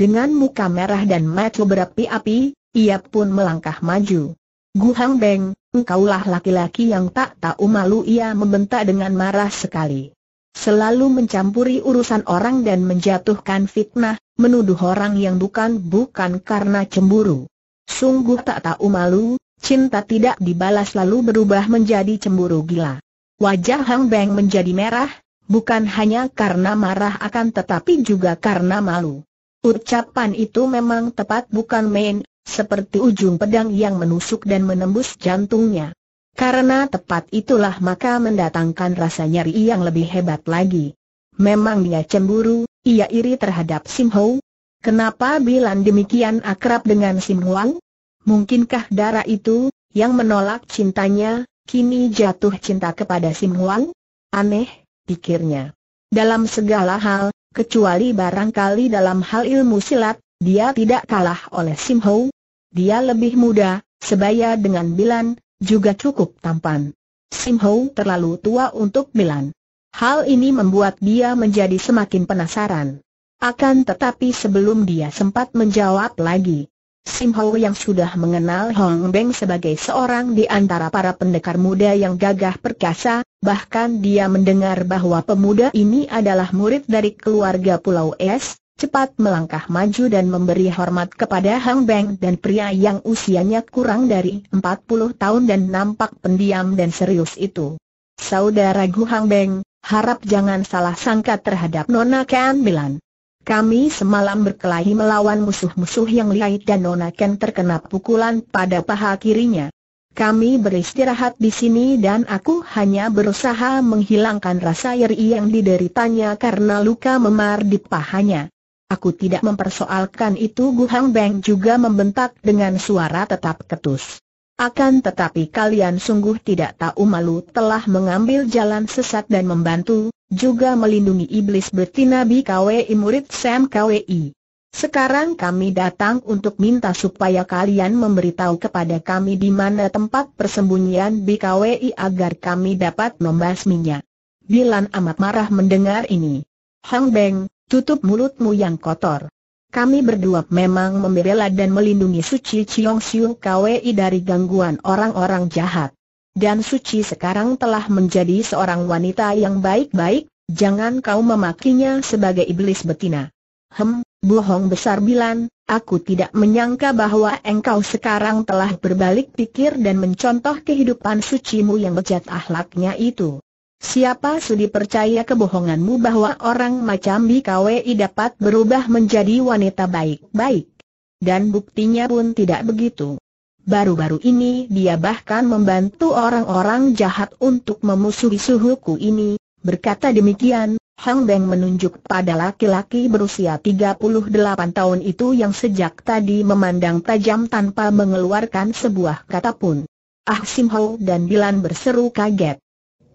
Dengan muka merah dan mata berapi-api, ia pun melangkah maju. Gu Hang Beng, engkaulah laki-laki yang tak tahu malu ia membentak dengan marah sekali. Selalu mencampuri urusan orang dan menjatuhkan fitnah, menuduh orang yang bukan-bukan karena cemburu. Sungguh tak tahu malu, cinta tidak dibalas lalu berubah menjadi cemburu gila. Wajah Hang Beng menjadi merah, bukan hanya karena marah akan tetapi juga karena malu. Ucapan itu memang tepat bukan main, seperti ujung pedang yang menusuk dan menembus jantungnya. Karena tepat itulah maka mendatangkan rasa nyeri yang lebih hebat lagi. Memang dia cemburu, ia iri terhadap Sim Ho. Kenapa Bilan demikian akrab dengan Sim Huang? Mungkinkah darah itu, yang menolak cintanya, kini jatuh cinta kepada Sim Huang? Aneh, pikirnya. Dalam segala hal, kecuali barangkali dalam hal ilmu silat, dia tidak kalah oleh Sim Ho. Dia lebih muda, sebaya dengan Bilan, juga cukup tampan. Sim Ho terlalu tua untuk Bilan. Hal ini membuat dia menjadi semakin penasaran. Akan tetapi sebelum dia sempat menjawab lagi, Sim Hau yang sudah mengenal Hong Beng sebagai seorang di antara para pendekar muda yang gagah perkasa, bahkan dia mendengar bahwa pemuda ini adalah murid dari keluarga Pulau Es, cepat melangkah maju dan memberi hormat kepada Hong Beng dan pria yang usianya kurang dari 40 tahun dan nampak pendiam dan serius itu. Saudara Gu Hong Beng, harap jangan salah sangka terhadap Nona Kan Milan. Kami semalam berkelahi melawan musuh-musuh yang lihai dan Nona Ken terkena pukulan pada paha kirinya. Kami beristirahat di sini dan aku hanya berusaha menghilangkan rasa nyeri yang dideritanya karena luka memar di pahanya. Aku tidak mempersoalkan itu Gu Hang Beng juga membentak dengan suara tetap ketus. Akan tetapi kalian sungguh tidak tahu malu telah mengambil jalan sesat dan membantu, juga melindungi iblis betina BKWI murid Sam KWI. Sekarang kami datang untuk minta supaya kalian memberitahu kepada kami di mana tempat persembunyian BKWI agar kami dapat membasminya. Bilan amat marah mendengar ini. Hang Beng, tutup mulutmu yang kotor. Kami berdua memang membela dan melindungi Suci Chiong Siu Kwei dari gangguan orang-orang jahat. Dan Suci sekarang telah menjadi seorang wanita yang baik-baik, jangan kau memakinya sebagai iblis betina. Hem, bohong besar Bilan, aku tidak menyangka bahwa engkau sekarang telah berbalik pikir dan mencontoh kehidupan sucimu yang bejat ahlaknya itu. Siapa sudi percaya kebohonganmu bahwa orang macam BKWI dapat berubah menjadi wanita baik-baik? Dan buktinya pun tidak begitu. Baru-baru ini dia bahkan membantu orang-orang jahat untuk memusuhi suhuku ini, berkata demikian, Hang Beng menunjuk pada laki-laki berusia 38 tahun itu yang sejak tadi memandang tajam tanpa mengeluarkan sebuah kata pun. Ah Sim Ho dan Bilan berseru kaget.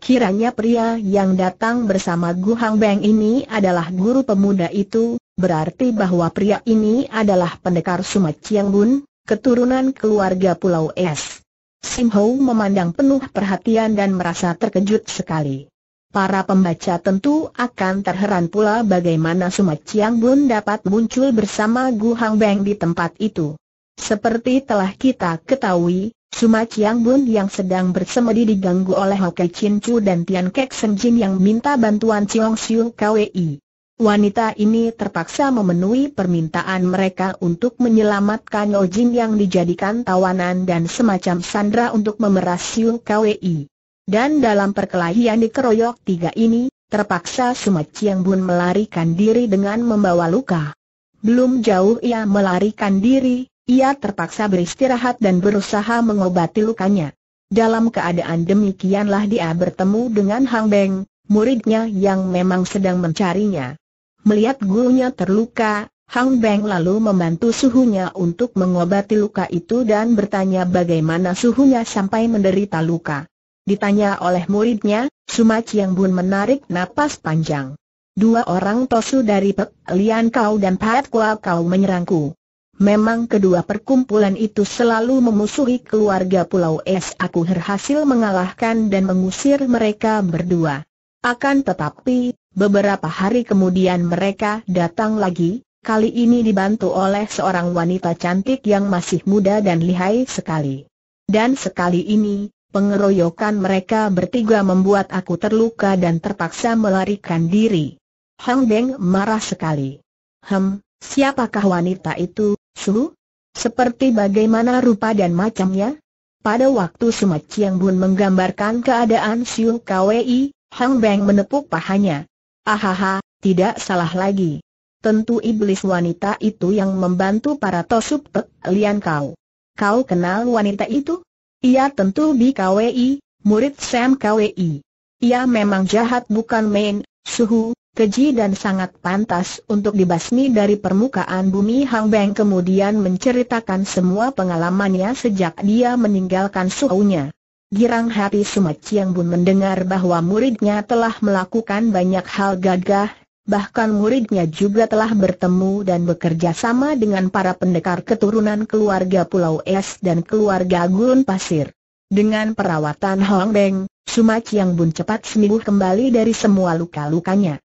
Kiranya pria yang datang bersama Gu Hang Beng ini adalah guru pemuda itu, berarti bahwa pria ini adalah pendekar Sumat Chiang Bun, keturunan keluarga Pulau Es. Sim Ho memandang penuh perhatian dan merasa terkejut sekali. Para pembaca tentu akan terheran pula bagaimana Sumat Chiang Bun dapat muncul bersama Gu Hang Beng di tempat itu. Seperti telah kita ketahui, Suma Chiang Bun yang sedang bersemedi diganggu oleh Hoke Chin Chu dan Tian Kek Sen Jin yang minta bantuan Chiong Siu KWI. Wanita ini terpaksa memenuhi permintaan mereka untuk menyelamatkan Ojin yang dijadikan tawanan dan semacam sandra untuk memeras Siu KWI. Dan dalam perkelahian di keroyok tiga ini, terpaksa Suma Chiang Bun melarikan diri dengan membawa luka. Belum jauh ia melarikan diri, ia terpaksa beristirahat dan berusaha mengobati lukanya. Dalam keadaan demikianlah dia bertemu dengan Hang Beng, muridnya yang memang sedang mencarinya. Melihat gurunya terluka, Hang Beng lalu membantu suhunya untuk mengobati luka itu dan bertanya bagaimana suhunya sampai menderita luka. Ditanya oleh muridnya, Suma Chiang Bun menarik napas panjang. Dua orang tosu dari Pek Lian Kau dan Pat Kua Kau menyerangku. Memang kedua perkumpulan itu selalu memusuhi keluarga Pulau Es aku berhasil mengalahkan dan mengusir mereka berdua. Akan tetapi, beberapa hari kemudian mereka datang lagi, kali ini dibantu oleh seorang wanita cantik yang masih muda dan lihai sekali. Dan sekali ini, pengeroyokan mereka bertiga membuat aku terluka dan terpaksa melarikan diri. Hang Deng marah sekali. Hem, siapakah wanita itu? Su? Seperti bagaimana rupa dan macamnya? Pada waktu Sumat Chiang Bun menggambarkan keadaan Siu Kwei, Hang Beng menepuk pahanya. Ahaha, tidak salah lagi. Tentu iblis wanita itu yang membantu para Tosup Pek Lian Kau. Kau kenal wanita itu? Ia tentu Bi Kwei, murid Sam Kwei. Ia memang jahat bukan main, suhu, keji dan sangat pantas untuk dibasmi dari permukaan bumi Hang Beng kemudian menceritakan semua pengalamannya sejak dia meninggalkan suhunya. Girang hati Suma Chiang Bun mendengar bahwa muridnya telah melakukan banyak hal gagah, bahkan muridnya juga telah bertemu dan bekerja sama dengan para pendekar keturunan keluarga Pulau Es dan keluarga Gurun Pasir. Dengan perawatan Hong Beng, Suma Chiang Bun cepat sembuh kembali dari semua luka-lukanya.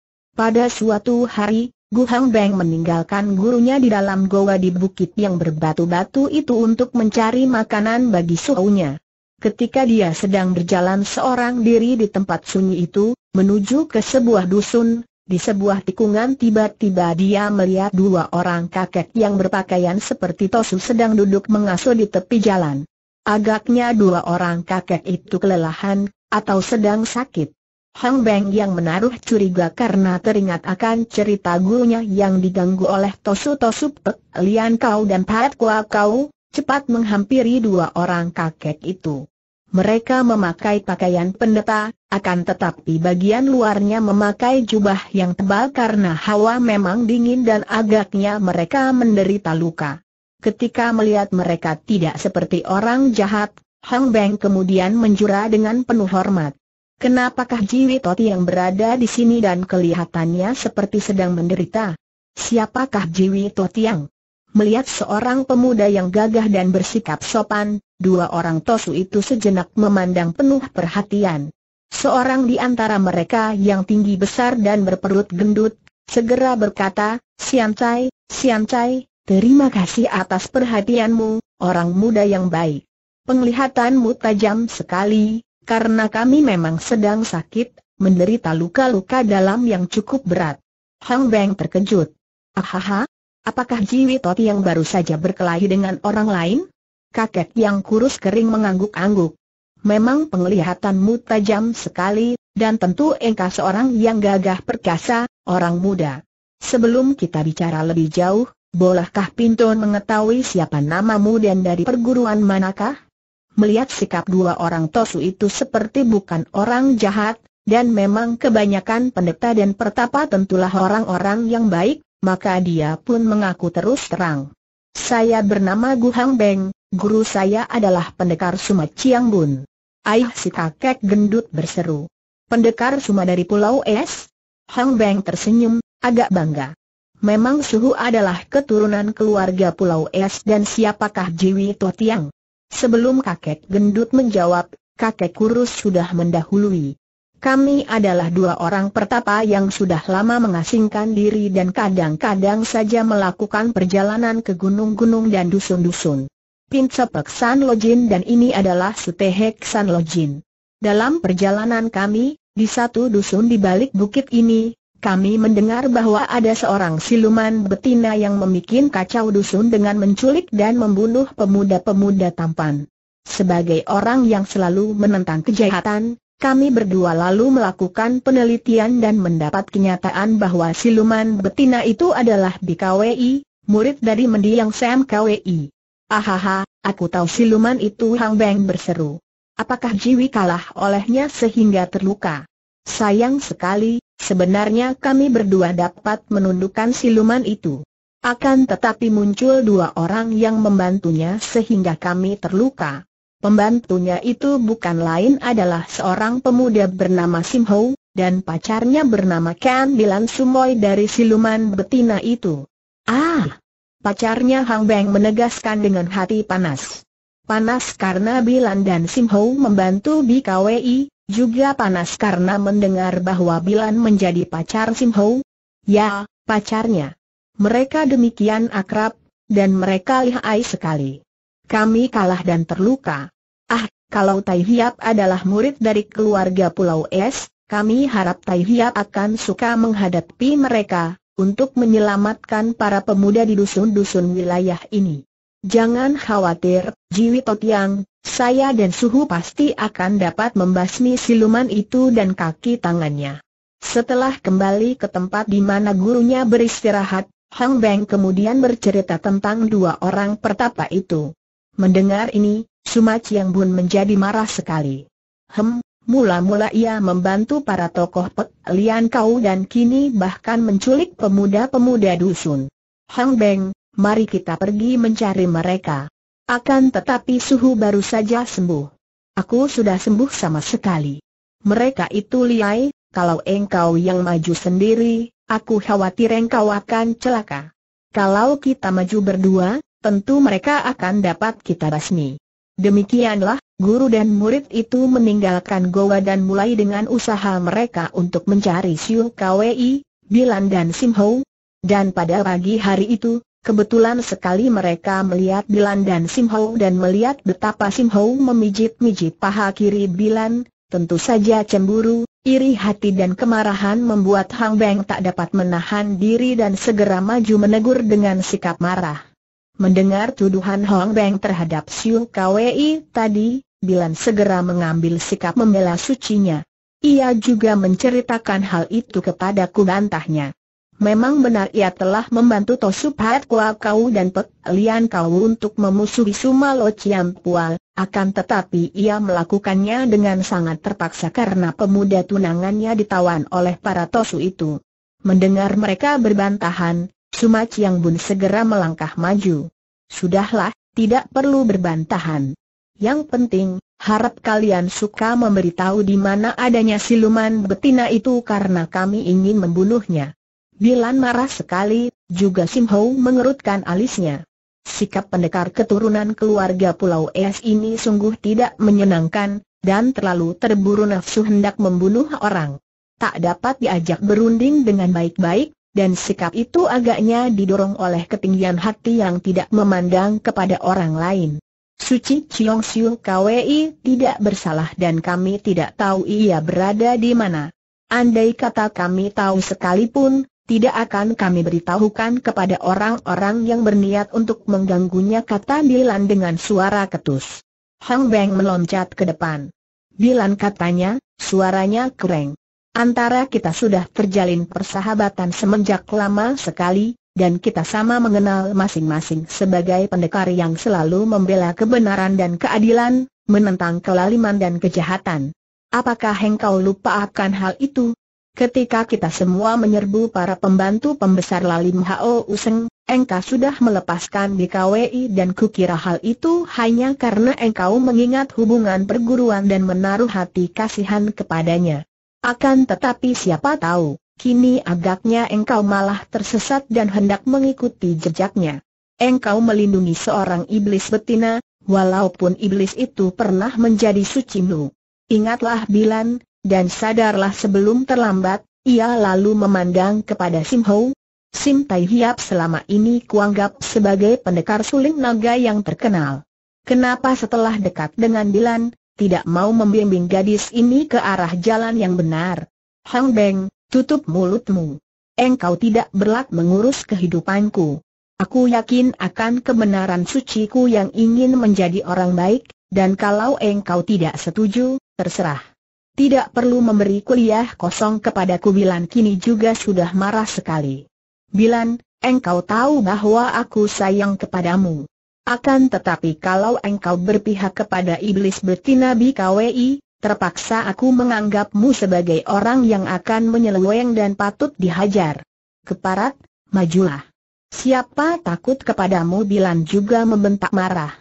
Pada suatu hari, Gu Hang Beng meninggalkan gurunya di dalam goa di bukit yang berbatu-batu itu untuk mencari makanan bagi suhunya. Ketika dia sedang berjalan seorang diri di tempat sunyi itu, menuju ke sebuah dusun, di sebuah tikungan tiba-tiba dia melihat dua orang kakek yang berpakaian seperti Tosu sedang duduk mengasuh di tepi jalan. Agaknya dua orang kakek itu kelelahan, atau sedang sakit. Hang Beng yang menaruh curiga karena teringat akan cerita gurunya yang diganggu oleh Tosu Tosu Pek, Lian Kau dan Pat Kua Kau, cepat menghampiri dua orang kakek itu. Mereka memakai pakaian pendeta, akan tetapi bagian luarnya memakai jubah yang tebal karena hawa memang dingin dan agaknya mereka menderita luka. Ketika melihat mereka tidak seperti orang jahat, Hang Beng kemudian menjura dengan penuh hormat. Kenapakah jiwi Toti yang berada di sini dan kelihatannya seperti sedang menderita? Siapakah jiwi Toti yang? Melihat seorang pemuda yang gagah dan bersikap sopan, dua orang tosu itu sejenak memandang penuh perhatian. Seorang di antara mereka yang tinggi besar dan berperut gendut, segera berkata, Siancai, Siancai, terima kasih atas perhatianmu, orang muda yang baik. Penglihatanmu tajam sekali, karena kami memang sedang sakit, menderita luka-luka dalam yang cukup berat. Hang Beng terkejut. Ahaha, apakah Jiwi Tot yang baru saja berkelahi dengan orang lain? Kakek yang kurus kering mengangguk-angguk. Memang penglihatanmu tajam sekali, dan tentu engkau seorang yang gagah perkasa, orang muda. Sebelum kita bicara lebih jauh, bolehkah Pinton mengetahui siapa namamu dan dari perguruan manakah? Melihat sikap dua orang Tosu itu seperti bukan orang jahat, dan memang kebanyakan pendeta dan pertapa tentulah orang-orang yang baik, maka dia pun mengaku terus terang. Saya bernama Gu Hang Beng, guru saya adalah pendekar Suma Chiang Bun. Aih si kakek gendut berseru. Pendekar Suma dari Pulau Es? Hang Beng tersenyum, agak bangga. Memang Suhu adalah keturunan keluarga Pulau Es dan siapakah Jiwi Tiang? Sebelum kakek gendut menjawab, kakek kurus sudah mendahului. Kami adalah dua orang pertapa yang sudah lama mengasingkan diri dan kadang-kadang saja melakukan perjalanan ke gunung-gunung dan dusun-dusun. Pinsepek San Lojin dan ini adalah Sutehek San Lojin. Dalam perjalanan kami, di satu dusun di balik bukit ini, kami mendengar bahwa ada seorang siluman betina yang memikin kacau dusun dengan menculik dan membunuh pemuda-pemuda tampan. Sebagai orang yang selalu menentang kejahatan, kami berdua lalu melakukan penelitian dan mendapat kenyataan bahwa siluman betina itu adalah BKWI, murid dari mendiang Sam KWI. Ahaha, aku tahu siluman itu Hang Beng berseru. Apakah Jiwi kalah olehnya sehingga terluka? Sayang sekali, Sebenarnya kami berdua dapat menundukkan siluman itu. Akan tetapi muncul dua orang yang membantunya sehingga kami terluka. Pembantunya itu bukan lain adalah seorang pemuda bernama Sim Ho, dan pacarnya bernama Ken Bilan Sumoy dari siluman betina itu. Ah! Pacarnya Hang Beng menegaskan dengan hati panas. Panas karena Bilan dan Sim Ho membantu BKWI, juga panas karena mendengar bahwa Bilan menjadi pacar Sim Ho. Ya, pacarnya. Mereka demikian akrab, dan mereka lihai sekali. Kami kalah dan terluka. Ah, kalau Tai Hiap adalah murid dari keluarga Pulau Es, kami harap Tai Hiap akan suka menghadapi mereka, untuk menyelamatkan para pemuda di dusun-dusun wilayah ini. Jangan khawatir, Jiwito Yang, saya dan Suhu pasti akan dapat membasmi siluman itu dan kaki tangannya. Setelah kembali ke tempat di mana gurunya beristirahat, Hang Beng kemudian bercerita tentang dua orang pertapa itu. Mendengar ini, Suma Chiang Bun menjadi marah sekali. Hem, mula-mula ia membantu para tokoh Pek Lian Kau dan kini bahkan menculik pemuda-pemuda dusun. Hang Beng, mari kita pergi mencari mereka. Akan tetapi suhu baru saja sembuh. Aku sudah sembuh sama sekali. Mereka itu liai, kalau engkau yang maju sendiri, aku khawatir engkau akan celaka. Kalau kita maju berdua, tentu mereka akan dapat kita basmi. Demikianlah, guru dan murid itu meninggalkan goa dan mulai dengan usaha mereka untuk mencari Siu Kwei, Bilan dan Sim Dan pada pagi hari itu, Kebetulan sekali mereka melihat Bilan dan Sim dan melihat betapa Sim memijit-mijit paha kiri Bilan, tentu saja cemburu, iri hati dan kemarahan membuat Hang Beng tak dapat menahan diri dan segera maju menegur dengan sikap marah. Mendengar tuduhan Hang Beng terhadap Siu Kwei tadi, Bilan segera mengambil sikap membela sucinya. Ia juga menceritakan hal itu kepadaku bantahnya. Memang benar ia telah membantu Tosu Pat Kua Kau dan Pek Lian Kau untuk memusuhi Chiam Pua, akan tetapi ia melakukannya dengan sangat terpaksa karena pemuda tunangannya ditawan oleh para Tosu itu. Mendengar mereka berbantahan, Suma Chiang Bun segera melangkah maju. Sudahlah, tidak perlu berbantahan. Yang penting, harap kalian suka memberitahu di mana adanya siluman betina itu karena kami ingin membunuhnya. Bilan marah sekali, juga Sim Hou mengerutkan alisnya. Sikap pendekar keturunan keluarga Pulau Es ini sungguh tidak menyenangkan, dan terlalu terburu nafsu hendak membunuh orang. Tak dapat diajak berunding dengan baik-baik, dan sikap itu agaknya didorong oleh ketinggian hati yang tidak memandang kepada orang lain. Suci Chiong Siu KWI tidak bersalah dan kami tidak tahu ia berada di mana. Andai kata kami tahu sekalipun, tidak akan kami beritahukan kepada orang-orang yang berniat untuk mengganggunya kata Bilan dengan suara ketus. Hang Beng meloncat ke depan. Bilan katanya, suaranya kering. Antara kita sudah terjalin persahabatan semenjak lama sekali, dan kita sama mengenal masing-masing sebagai pendekar yang selalu membela kebenaran dan keadilan, menentang kelaliman dan kejahatan. Apakah engkau lupa akan hal itu? Ketika kita semua menyerbu para pembantu pembesar Lalim Hao Useng, engkau sudah melepaskan BKWI dan kukira hal itu hanya karena engkau mengingat hubungan perguruan dan menaruh hati kasihan kepadanya. Akan tetapi siapa tahu, kini agaknya engkau malah tersesat dan hendak mengikuti jejaknya. Engkau melindungi seorang iblis betina, walaupun iblis itu pernah menjadi sucimu. Ingatlah Bilan, dan sadarlah sebelum terlambat, ia lalu memandang kepada Sim Ho. Sim Tai Hiap selama ini kuanggap sebagai pendekar suling naga yang terkenal. Kenapa setelah dekat dengan Dilan, tidak mau membimbing gadis ini ke arah jalan yang benar? Hang Beng, tutup mulutmu. Engkau tidak berlak mengurus kehidupanku. Aku yakin akan kebenaran suciku yang ingin menjadi orang baik, dan kalau engkau tidak setuju, terserah. Tidak perlu memberi kuliah kosong kepadaku Bilan kini juga sudah marah sekali. Bilan, engkau tahu bahwa aku sayang kepadamu. Akan tetapi kalau engkau berpihak kepada iblis betina BKWI, terpaksa aku menganggapmu sebagai orang yang akan menyeleweng dan patut dihajar. Keparat, majulah. Siapa takut kepadamu Bilan juga membentak marah.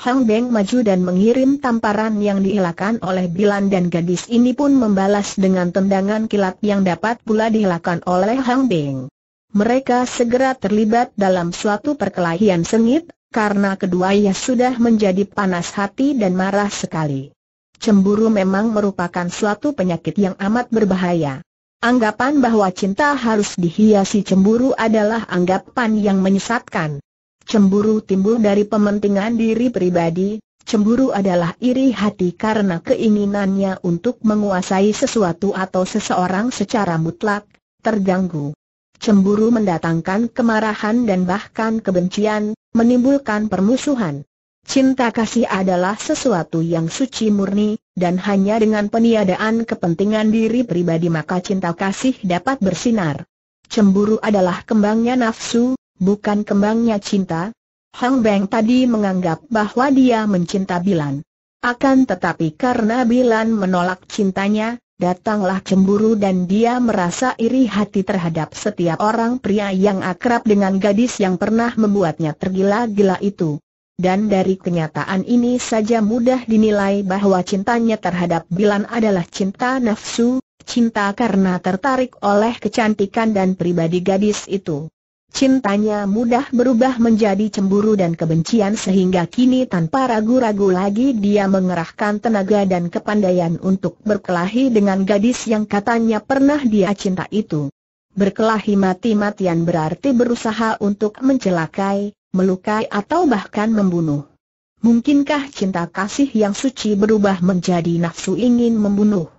Hang Beng maju dan mengirim tamparan yang dihilakan oleh Bilan dan gadis ini pun membalas dengan tendangan kilat yang dapat pula dihilakan oleh Hang Beng. Mereka segera terlibat dalam suatu perkelahian sengit, karena keduanya sudah menjadi panas hati dan marah sekali. Cemburu memang merupakan suatu penyakit yang amat berbahaya. Anggapan bahwa cinta harus dihiasi cemburu adalah anggapan yang menyesatkan. Cemburu timbul dari pementingan diri pribadi, cemburu adalah iri hati karena keinginannya untuk menguasai sesuatu atau seseorang secara mutlak, terganggu. Cemburu mendatangkan kemarahan dan bahkan kebencian, menimbulkan permusuhan. Cinta kasih adalah sesuatu yang suci murni, dan hanya dengan peniadaan kepentingan diri pribadi maka cinta kasih dapat bersinar. Cemburu adalah kembangnya nafsu, bukan kembangnya cinta? Hang Beng tadi menganggap bahwa dia mencinta Bilan. Akan tetapi karena Bilan menolak cintanya, datanglah cemburu dan dia merasa iri hati terhadap setiap orang pria yang akrab dengan gadis yang pernah membuatnya tergila-gila itu. Dan dari kenyataan ini saja mudah dinilai bahwa cintanya terhadap Bilan adalah cinta nafsu, cinta karena tertarik oleh kecantikan dan pribadi gadis itu. Cintanya mudah berubah menjadi cemburu dan kebencian sehingga kini tanpa ragu-ragu lagi dia mengerahkan tenaga dan kepandaian untuk berkelahi dengan gadis yang katanya pernah dia cinta itu. Berkelahi mati-matian berarti berusaha untuk mencelakai, melukai atau bahkan membunuh. Mungkinkah cinta kasih yang suci berubah menjadi nafsu ingin membunuh?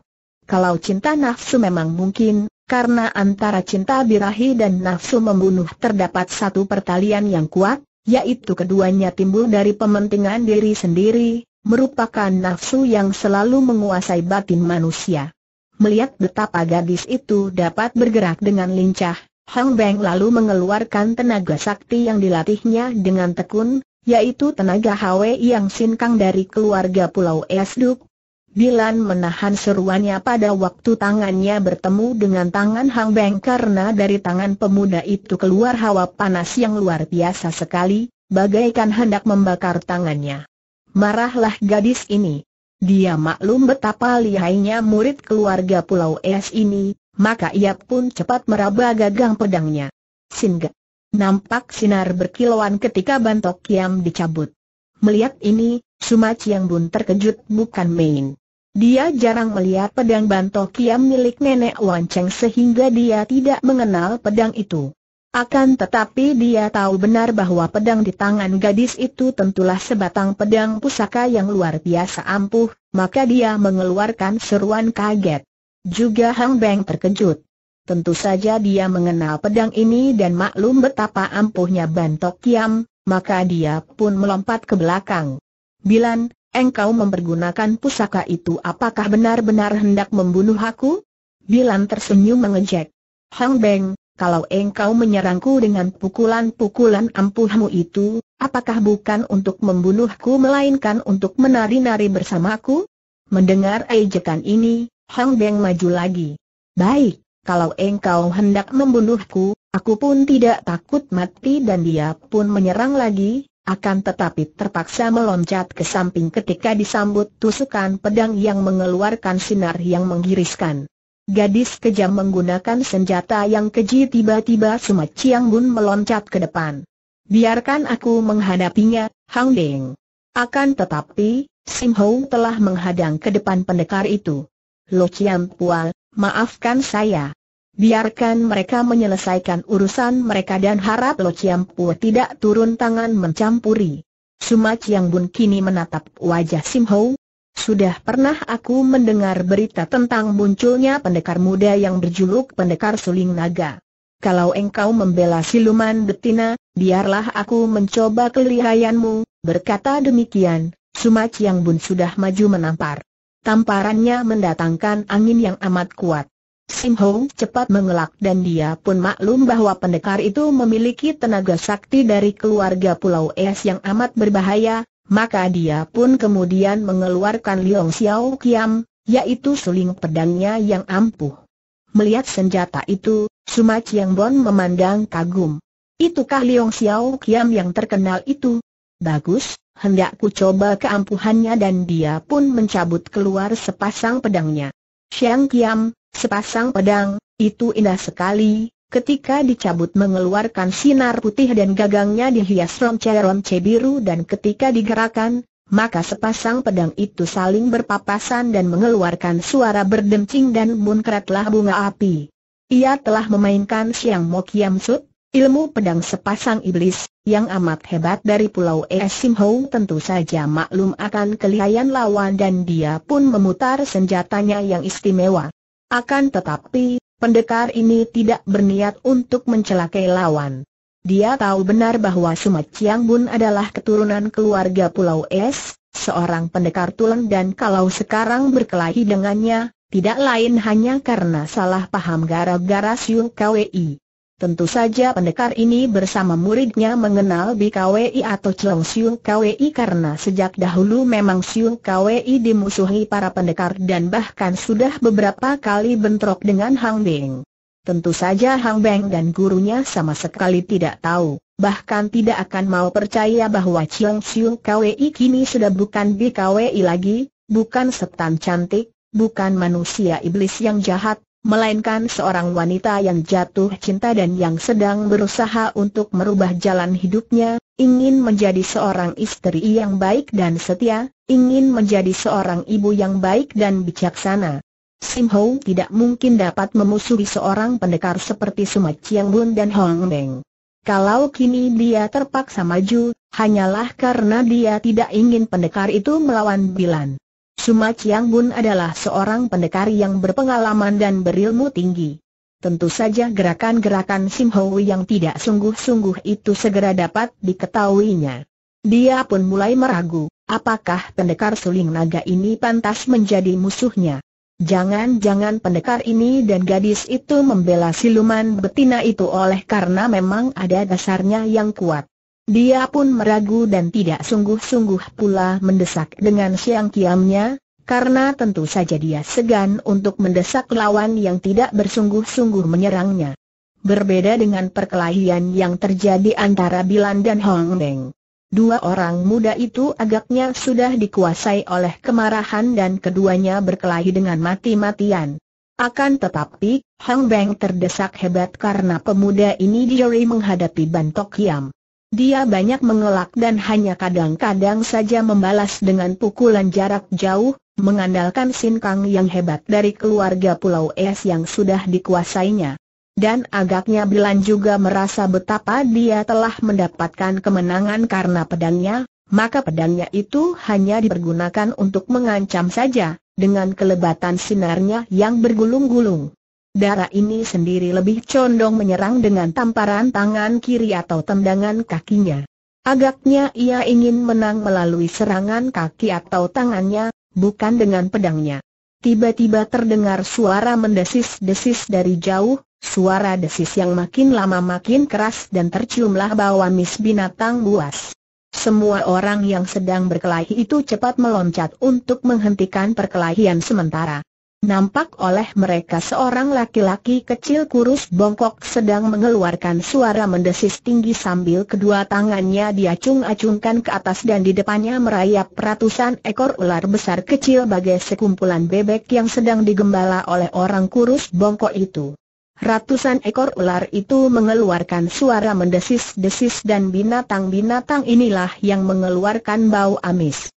Kalau cinta nafsu memang mungkin, karena antara cinta birahi dan nafsu membunuh terdapat satu pertalian yang kuat, yaitu keduanya timbul dari pementingan diri sendiri, merupakan nafsu yang selalu menguasai batin manusia. Melihat betapa gadis itu dapat bergerak dengan lincah, Hang Beng lalu mengeluarkan tenaga sakti yang dilatihnya dengan tekun, yaitu tenaga Hwe yang sinkang dari keluarga Pulau Esduk, Bilan menahan seruannya pada waktu tangannya bertemu dengan tangan Hang Beng karena dari tangan pemuda itu keluar hawa panas yang luar biasa sekali, bagaikan hendak membakar tangannya. Marahlah gadis ini. Dia maklum betapa lihainya murid keluarga Pulau Es ini, maka ia pun cepat meraba gagang pedangnya. Singa. Nampak sinar berkilauan ketika bantok kiam dicabut. Melihat ini, Sumaci Yang Bun terkejut bukan main. Dia jarang melihat pedang bantok kiam milik nenek Wanceng sehingga dia tidak mengenal pedang itu. Akan tetapi dia tahu benar bahwa pedang di tangan gadis itu tentulah sebatang pedang pusaka yang luar biasa ampuh, maka dia mengeluarkan seruan kaget. Juga Hang Beng terkejut. Tentu saja dia mengenal pedang ini dan maklum betapa ampuhnya bantok kiam, maka dia pun melompat ke belakang. Bilan, engkau mempergunakan pusaka itu apakah benar-benar hendak membunuh aku? Bilan tersenyum mengejek. Hang Beng, kalau engkau menyerangku dengan pukulan-pukulan ampuhmu itu, apakah bukan untuk membunuhku melainkan untuk menari-nari bersamaku? Mendengar ejekan ini, Hang Beng maju lagi. Baik, kalau engkau hendak membunuhku, aku pun tidak takut mati dan dia pun menyerang lagi, akan tetapi terpaksa meloncat ke samping ketika disambut tusukan pedang yang mengeluarkan sinar yang menggiriskan. Gadis kejam menggunakan senjata yang keji tiba-tiba Sumat Chiang Bun meloncat ke depan. Biarkan aku menghadapinya, Hang Deng. Akan tetapi, Sim Hou telah menghadang ke depan pendekar itu. Lo Chiang Pual, maafkan saya. Biarkan mereka menyelesaikan urusan mereka dan harap Lo Chiam Pu tidak turun tangan mencampuri. Suma Chiang Bun kini menatap wajah Sim Ho. Sudah pernah aku mendengar berita tentang munculnya pendekar muda yang berjuluk pendekar suling naga. Kalau engkau membela siluman betina, biarlah aku mencoba kelihayanmu, berkata demikian, Suma Chiang Bun sudah maju menampar. Tamparannya mendatangkan angin yang amat kuat. Sim Hong cepat mengelak dan dia pun maklum bahwa pendekar itu memiliki tenaga sakti dari keluarga Pulau Es yang amat berbahaya, maka dia pun kemudian mengeluarkan Liong Xiao Kiam, yaitu suling pedangnya yang ampuh. Melihat senjata itu, Suma Chiang Bon memandang kagum. Itukah Liong Xiao Kiam yang terkenal itu? Bagus, hendak ku coba keampuhannya dan dia pun mencabut keluar sepasang pedangnya. Xiang Kiam, Sepasang pedang, itu indah sekali, ketika dicabut mengeluarkan sinar putih dan gagangnya dihias romce-romce biru dan ketika digerakkan, maka sepasang pedang itu saling berpapasan dan mengeluarkan suara berdemcing dan munkratlah bunga api. Ia telah memainkan Siang Mo Sut, ilmu pedang sepasang iblis, yang amat hebat dari Pulau Es tentu saja maklum akan kelihayan lawan dan dia pun memutar senjatanya yang istimewa. Akan tetapi, pendekar ini tidak berniat untuk mencelakai lawan. Dia tahu benar bahwa Sumat Chiang Bun adalah keturunan keluarga Pulau Es, seorang pendekar tulen dan kalau sekarang berkelahi dengannya, tidak lain hanya karena salah paham gara-gara Siung KWI. Tentu saja pendekar ini bersama muridnya mengenal BKWI atau Chong Siung KWI karena sejak dahulu memang Siung KWI dimusuhi para pendekar dan bahkan sudah beberapa kali bentrok dengan Hang Beng. Tentu saja Hang Beng dan gurunya sama sekali tidak tahu, bahkan tidak akan mau percaya bahwa Chong Siung KWI kini sudah bukan BKWI lagi, bukan setan cantik, bukan manusia iblis yang jahat, melainkan seorang wanita yang jatuh cinta dan yang sedang berusaha untuk merubah jalan hidupnya, ingin menjadi seorang istri yang baik dan setia, ingin menjadi seorang ibu yang baik dan bijaksana. Sim Ho tidak mungkin dapat memusuhi seorang pendekar seperti Sumat Chiang Bun dan Hong Beng. Kalau kini dia terpaksa maju, hanyalah karena dia tidak ingin pendekar itu melawan Bilan. Suma Chiang Bun adalah seorang pendekar yang berpengalaman dan berilmu tinggi. Tentu saja gerakan-gerakan Sim yang tidak sungguh-sungguh itu segera dapat diketahuinya. Dia pun mulai meragu, apakah pendekar suling naga ini pantas menjadi musuhnya. Jangan-jangan pendekar ini dan gadis itu membela siluman betina itu oleh karena memang ada dasarnya yang kuat. Dia pun meragu dan tidak sungguh-sungguh pula mendesak dengan siang kiamnya, karena tentu saja dia segan untuk mendesak lawan yang tidak bersungguh-sungguh menyerangnya. Berbeda dengan perkelahian yang terjadi antara Bilan dan Hong Beng. Dua orang muda itu agaknya sudah dikuasai oleh kemarahan dan keduanya berkelahi dengan mati-matian. Akan tetapi, Hong Beng terdesak hebat karena pemuda ini diri menghadapi Bantok Yam. Dia banyak mengelak dan hanya kadang-kadang saja membalas dengan pukulan jarak jauh, mengandalkan sinkang yang hebat dari keluarga Pulau Es yang sudah dikuasainya. Dan agaknya Bilan juga merasa betapa dia telah mendapatkan kemenangan karena pedangnya, maka pedangnya itu hanya dipergunakan untuk mengancam saja, dengan kelebatan sinarnya yang bergulung-gulung. Darah ini sendiri lebih condong menyerang dengan tamparan tangan kiri atau tendangan kakinya. Agaknya ia ingin menang melalui serangan kaki atau tangannya, bukan dengan pedangnya. Tiba-tiba terdengar suara mendesis-desis dari jauh, suara desis yang makin lama makin keras dan terciumlah bau mis binatang buas. Semua orang yang sedang berkelahi itu cepat meloncat untuk menghentikan perkelahian sementara. Nampak oleh mereka seorang laki-laki kecil kurus bongkok sedang mengeluarkan suara mendesis tinggi sambil kedua tangannya diacung-acungkan ke atas dan di depannya merayap ratusan ekor ular besar kecil bagai sekumpulan bebek yang sedang digembala oleh orang kurus bongkok itu. Ratusan ekor ular itu mengeluarkan suara mendesis-desis dan binatang-binatang inilah yang mengeluarkan bau amis.